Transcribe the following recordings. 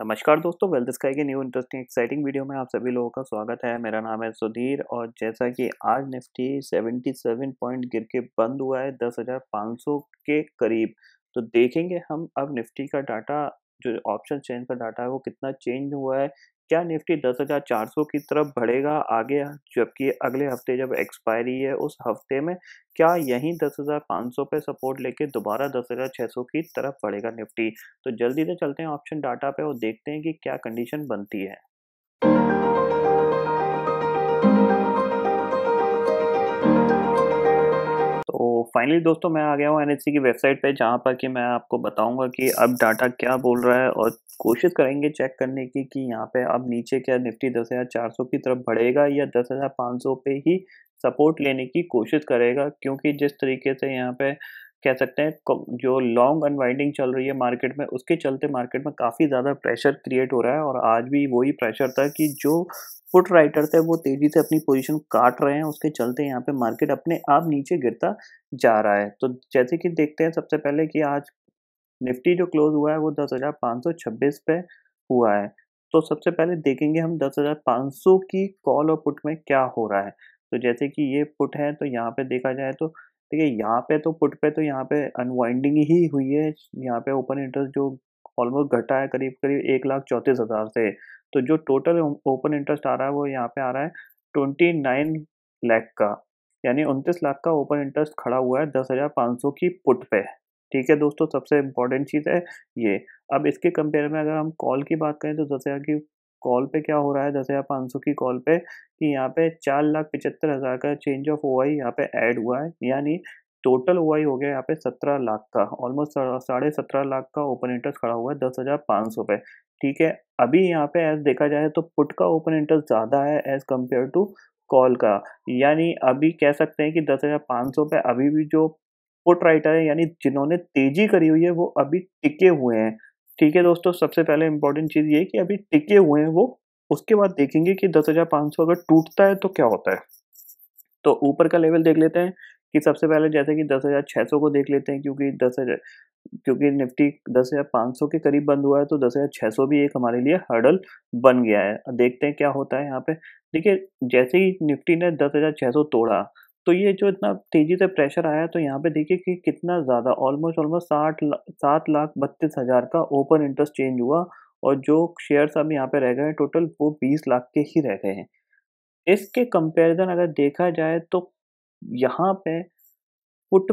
नमस्कार दोस्तों वेल्थ के न्यू इंटरेस्टिंग एक्साइटिंग वीडियो में आप सभी लोगों का स्वागत है मेरा नाम है सुधीर और जैसा कि आज निफ्टी 77 पॉइंट गिर के बंद हुआ है 10,500 के करीब तो देखेंगे हम अब निफ्टी का डाटा जो ऑप्शन चेंज का डाटा है वो कितना चेंज हुआ है क्या निफ्टी 10,400 की तरफ बढ़ेगा आगे जबकि अगले हफ्ते जब एक्सपायरी है उस हफ्ते में क्या यहीं 10,500 पे सपोर्ट लेके दोबारा 10,600 की तरफ बढ़ेगा निफ्टी तो जल्दी से चलते हैं ऑप्शन डाटा पे और देखते हैं कि क्या कंडीशन बनती है फाइनली दोस्तों मैं आ गया हूँ एन की वेबसाइट पे जहाँ पर कि मैं आपको बताऊंगा कि अब डाटा क्या बोल रहा है और कोशिश करेंगे चेक करने की कि यहाँ पे अब नीचे क्या निफ्टी दस हज़ार चार सौ की तरफ बढ़ेगा या दस हज़ार पाँच सौ पे ही सपोर्ट लेने की कोशिश करेगा क्योंकि जिस तरीके से यहाँ पे कह सकते हैं जो लॉन्ग अनवाइंडिंग चल रही है मार्केट में उसके चलते मार्केट में काफ़ी ज़्यादा प्रेशर क्रिएट हो रहा है और आज भी वही प्रेशर था कि जो फुट राइटर्स है वो तेजी से अपनी पोजीशन काट रहे हैं उसके चलते यहाँ पे मार्केट अपने आप नीचे गिरता जा रहा है तो जैसे कि देखते हैं सबसे पहले कि आज निफ्टी जो क्लोज हुआ है वो दस हज़ार पाँच सौ छब्बीस पे हुआ है तो सबसे पहले देखेंगे हम दस हज़ार पाँच सौ की कॉल और पुट में क्या हो रहा है तो जैसे कि ये पुट है तो यहाँ पे देखा जाए तो ठीक है यहाँ पे तो पुट पे तो यहाँ पे अनवाइंडिंग ही हुई है यहाँ पे ओपन इंटरेस्ट जो ऑलमोस्ट घटा है करीब करीब एक लाख चौंतीस हज़ार से तो जो टोटल ओपन इंटरेस्ट आ रहा है वो यहाँ पे आ रहा है ट्वेंटी नाइन लैख का यानी उनतीस लाख का ओपन इंटरेस्ट खड़ा हुआ है दस हज़ार पाँच सौ की पुट पे ठीक है दोस्तों सबसे इम्पोर्टेंट चीज़ है ये अब इसके कंपेयर में अगर हम कॉल की बात करें तो दस हज़ार की कॉल पे क्या हो रहा है दस हज़ार पाँच सौ की कॉल पे कि यहाँ पे चार लाख पचहत्तर हज़ार का चेंज ऑफ ओ आई यहाँ पे ऐड हुआ है यानी टोटल ओआई हो गया यहाँ पे सत्रह लाख का ऑलमोस्ट साढ़े सत्रह लाख का ओपन इंटरेस्ट खड़ा हुआ है दस हज़ार पाँच सौ पे ठीक है अभी यहाँ पे एज देखा जाए तो पुट का ओपन इंटरेस्ट ज़्यादा है एज कम्पेयर टू कॉल का यानी अभी कह सकते हैं कि दस हज़ार पाँच सौ पे अभी भी जो पुट राइटर है यानी जिन्होंने तेज़ी करी हुई है वो अभी टिके हुए हैं ठीक है दोस्तों सबसे पहले इंपॉर्टेंट चीज़ ये कि अभी टिके हुए हैं वो उसके बाद देखेंगे कि दस हज़ार पाँच सौ अगर टूटता है तो क्या होता है तो ऊपर का लेवल देख लेते हैं कि सबसे पहले जैसे कि दस हज़ार छः सौ को देख लेते हैं क्योंकि दस हज़ार क्योंकि निफ्टी दस हज़ार पाँच सौ के करीब बंद हुआ है तो दस हज़ार छः सौ भी एक हमारे लिए हर्डल बन गया है देखते हैं क्या होता है यहाँ पे देखिए जैसे ही निफ्टी ने दस हज़ार छः सौ तोड़ा तो ये जो इतना तेज़ी से प्रेशर आया तो यहाँ पे देखिए कि कितना ज़्यादा ऑलमोस्ट ऑलमोस्ट साठ सात लाख बत्तीस हज़ार का ओपन इंटरेस्ट चेंज हुआ और जो शेयर्स अब यहाँ पे रह गए हैं टोटल वो बीस लाख के ही रह गए हैं इसके कंपैरिजन अगर देखा जाए तो यहाँ पे पुट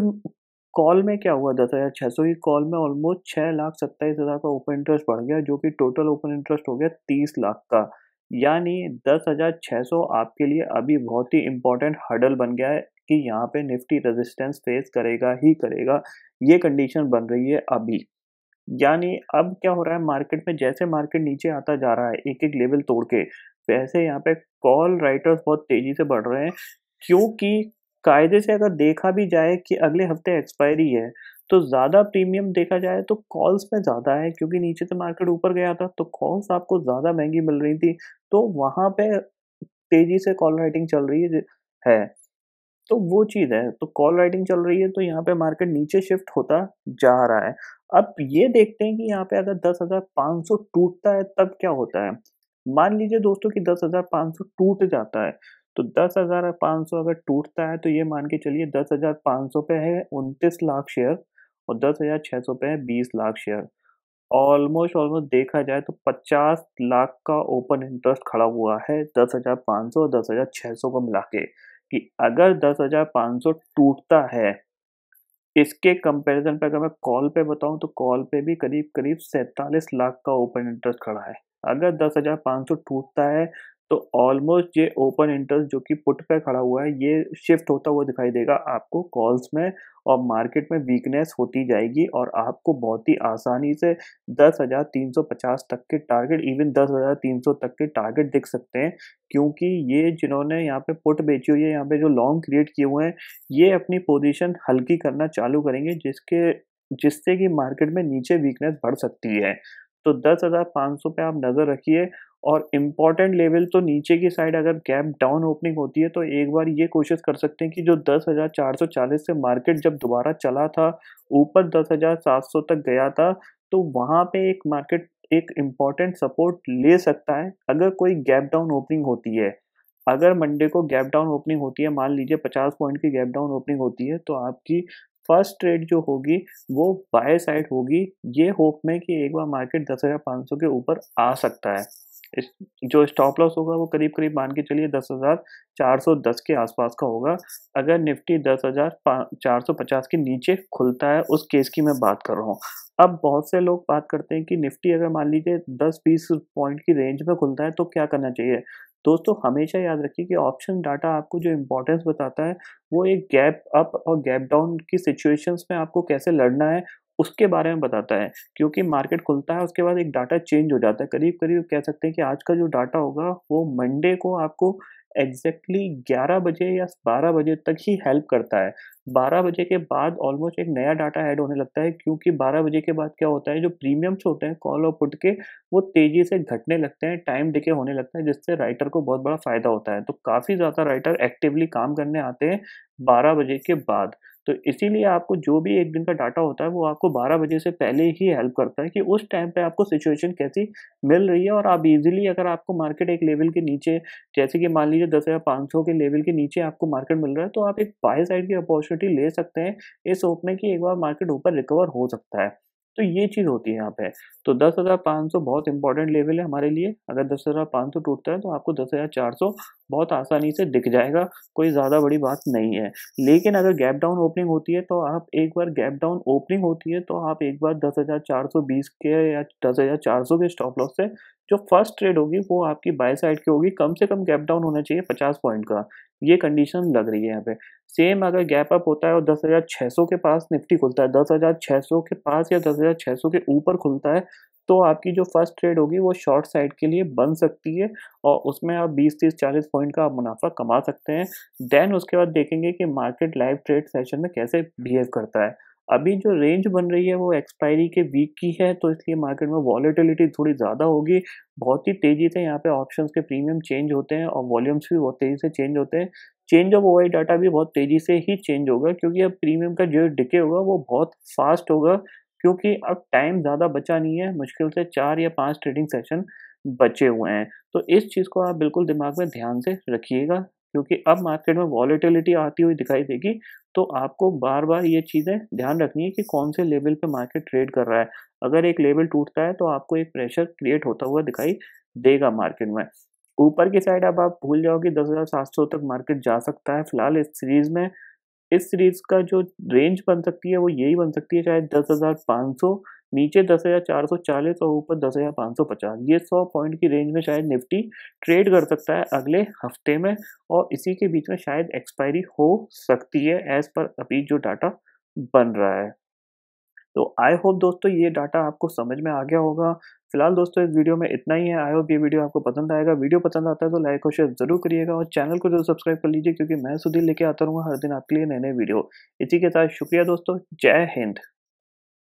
कॉल में क्या हुआ दस हज़ार छः सौ की कॉल में ऑलमोस्ट छः लाख सत्ताईस हज़ार का ओपन इंटरेस्ट बढ़ गया जो कि टोटल ओपन इंटरेस्ट हो गया तीस लाख का यानी दस हज़ार छः सौ आपके लिए अभी बहुत ही इंपॉर्टेंट हर्डल बन गया है कि यहाँ पे निफ्टी रेजिस्टेंस फेस करेगा ही करेगा ये कंडीशन बन रही है अभी यानी अब क्या हो रहा है मार्केट में जैसे मार्केट नीचे आता जा रहा है एक एक लेवल तोड़ के वैसे यहाँ पे कॉल राइटर्स बहुत तेज़ी से बढ़ रहे हैं क्योंकि कायदे से अगर देखा भी जाए कि अगले हफ्ते एक्सपायरी है तो ज़्यादा प्रीमियम देखा जाए तो कॉल्स में ज़्यादा है क्योंकि नीचे से मार्केट ऊपर गया था तो कॉल्स आपको ज़्यादा महंगी मिल रही थी तो वहाँ पे तेज़ी से कॉल राइटिंग चल रही है तो वो चीज़ है तो कॉल राइटिंग चल रही है तो यहाँ पे मार्केट नीचे शिफ्ट होता जा रहा है अब ये देखते हैं कि यहाँ पे अगर दस हज़ार पाँच सौ टूटता है तब क्या होता है मान लीजिए दोस्तों कि दस हज़ार पाँच सौ टूट जाता है तो दस हज़ार पाँच सौ अगर टूटता है तो ये मान के चलिए दस हज़ार पाँच सौ पे है उनतीस लाख शेयर और दस हज़ार छः सौ पे है बीस लाख शेयर ऑलमोस्ट ऑलमोस्ट देखा जाए तो पचास लाख का ओपन इंटरेस्ट खड़ा हुआ है दस हज़ार पाँच सौ और दस हज़ार छः सौ को मिला के कि अगर दस हज़ार पाँच सौ टूटता है इसके कंपैरिजन पे अगर मैं कॉल पे बताऊं तो कॉल पे भी करीब करीब सैंतालीस लाख का ओपन इंटरेस्ट खड़ा है अगर दस हज़ार पाँच सौ टूटता है तो ऑलमोस्ट ये ओपन इंटरेस्ट जो कि पुट पे खड़ा हुआ है ये शिफ्ट होता हुआ दिखाई देगा आपको कॉल्स में और मार्केट में वीकनेस होती जाएगी और आपको बहुत ही आसानी से 10,350 तक के टारगेट इवन 10,300 तक के टारगेट दिख सकते हैं क्योंकि ये जिन्होंने यहाँ पे पुट बेची हुई है यहाँ पे जो लॉन्ग क्रिएट किए हुए हैं ये अपनी पोजिशन हल्की करना चालू करेंगे जिसके जिससे कि मार्केट में नीचे वीकनेस बढ़ सकती है तो दस हज़ार पाँच सौ पे आप नज़र रखिए और इम्पॉर्टेंट लेवल तो नीचे की साइड अगर गैप डाउन ओपनिंग होती है तो एक बार ये कोशिश कर सकते हैं कि जो 10,440 से मार्केट जब दोबारा चला था ऊपर 10,700 तक गया था तो वहाँ पे एक मार्केट एक इम्पॉर्टेंट सपोर्ट ले सकता है अगर कोई गैप डाउन ओपनिंग होती है अगर मंडे को गैप डाउन ओपनिंग होती है मान लीजिए 50 पॉइंट की गैप डाउन ओपनिंग होती है तो आपकी फर्स्ट ट्रेड जो होगी वो बाय साइड होगी ये होप में कि एक बार मार्केट दस हज़ार पाँच सौ के ऊपर आ सकता है जो स्टॉप लॉस होगा वो करीब करीब मान के चलिए दस हज़ार चार सौ दस के आसपास का होगा अगर निफ्टी दस हज़ार चार सौ पचास के नीचे खुलता है उस केस की मैं बात कर रहा हूँ अब बहुत से लोग बात करते हैं कि निफ्टी अगर मान लीजिए दस बीस पॉइंट की रेंज में खुलता है तो क्या करना चाहिए दोस्तों हमेशा याद रखिए कि ऑप्शन डाटा आपको जो इम्पोर्टेंस बताता है वो एक गैप अप और गैप डाउन की सिचुएशंस में आपको कैसे लड़ना है उसके बारे में बताता है क्योंकि मार्केट खुलता है उसके बाद एक डाटा चेंज हो जाता है करीब करीब कह सकते हैं कि आज का जो डाटा होगा वो मंडे को आपको एग्जैक्टली exactly 11 बजे या 12 बजे तक ही हेल्प करता है 12 बजे के बाद ऑलमोस्ट एक नया डाटा ऐड होने लगता है क्योंकि 12 बजे के बाद क्या होता है जो प्रीमियम्स होते हैं कॉल और पुट के वो तेज़ी से घटने लगते हैं टाइम डिके होने लगता है जिससे राइटर को बहुत बड़ा फ़ायदा होता है तो काफ़ी ज़्यादा राइटर एक्टिवली काम करने आते हैं बारह बजे के बाद तो इसीलिए आपको जो भी एक दिन का डाटा होता है वो आपको 12 बजे से पहले ही हेल्प करता है कि उस टाइम पे आपको सिचुएशन कैसी मिल रही है और आप इजीली अगर आपको मार्केट एक लेवल के नीचे जैसे कि मान लीजिए दस हज़ार पाँच सौ के लेवल के नीचे आपको मार्केट मिल रहा है तो आप एक बाय साइड की अपॉर्चुनिटी ले सकते हैं इस होप में कि एक बार मार्केट ऊपर रिकवर हो सकता है तो ये चीज़ होती है यहाँ पे तो दस हज़ार पाँच सौ बहुत इंपॉर्टेंट लेवल है हमारे लिए अगर दस हज़ार पाँच सौ टूटता है तो आपको दस हज़ार चार सौ बहुत आसानी से दिख जाएगा कोई ज़्यादा बड़ी बात नहीं है लेकिन अगर गैप डाउन ओपनिंग होती है तो आप एक बार गैप डाउन ओपनिंग होती है तो आप एक बार दस हज़ार चार सौ बीस के या दस हज़ार चार सौ के स्टॉप लॉस से जो फर्स्ट ट्रेड होगी वो आपकी बाय साइड की होगी कम से कम गैप डाउन होना चाहिए पचास पॉइंट का ये कंडीशन लग रही है यहाँ पे सेम अगर गैप अप होता है और दस हज़ार सौ के पास निफ्टी खुलता है दस हज़ार सौ के पास या दस हज़ार सौ के ऊपर खुलता है तो आपकी जो फर्स्ट ट्रेड होगी वो शॉर्ट साइड के लिए बन सकती है और उसमें आप 20 30 40 पॉइंट का आप मुनाफा कमा सकते हैं देन उसके बाद देखेंगे कि मार्केट लाइव ट्रेड सेशन में कैसे बिहेव करता है अभी जो रेंज बन रही है वो एक्सपायरी के वीक की है तो इसलिए मार्केट में वॉलीटिलिटी थोड़ी ज़्यादा होगी बहुत ही तेज़ी से यहाँ पे ऑप्शंस के प्रीमियम चेंज होते हैं और वॉल्यूम्स भी बहुत तेज़ी से चेंज होते हैं चेंज ऑफ ओवाई डाटा भी बहुत तेज़ी से ही चेंज होगा क्योंकि अब प्रीमियम का जो डिके होगा वो बहुत फास्ट होगा क्योंकि अब टाइम ज़्यादा बचा नहीं है मुश्किल से चार या पाँच ट्रेडिंग सेशन बचे हुए हैं तो इस चीज़ को आप बिल्कुल दिमाग में ध्यान से रखिएगा क्योंकि अब मार्केट में वॉलीटिलिटी आती हुई दिखाई देगी तो आपको बार बार ये चीज़ें ध्यान रखनी है कि कौन से लेवल पे मार्केट ट्रेड कर रहा है अगर एक लेवल टूटता है तो आपको एक प्रेशर क्रिएट होता हुआ दिखाई देगा मार्केट में ऊपर की साइड अब आप भूल जाओगे दस हज़ार सात सौ तक मार्केट जा सकता है फिलहाल इस सीरीज़ में इस सीरीज़ का जो रेंज बन सकती है वो यही बन सकती है शायद दस हज़ार पाँच सौ नीचे दस हज़ार चार सौ चालीस और ऊपर दस हज़ार पाँच सौ पचास ये सौ पॉइंट की रेंज में शायद निफ्टी ट्रेड कर सकता है अगले हफ्ते में और इसी के बीच में शायद एक्सपायरी हो सकती है एज़ पर अभी जो डाटा बन रहा है तो आई होप दोस्तों ये डाटा आपको समझ में आ गया होगा फिलहाल दोस्तों इस वीडियो में इतना ही है आई होप ये वीडियो आपको पसंद आएगा वीडियो पसंद आता है तो लाइक और शेयर जरूर करिएगा और चैनल को जरूर सब्सक्राइब कर लीजिए क्योंकि मैं सुधीर लेके आता रहूँगा हर दिन आपके लिए नए नए वीडियो इसी के साथ शुक्रिया दोस्तों जय हिंद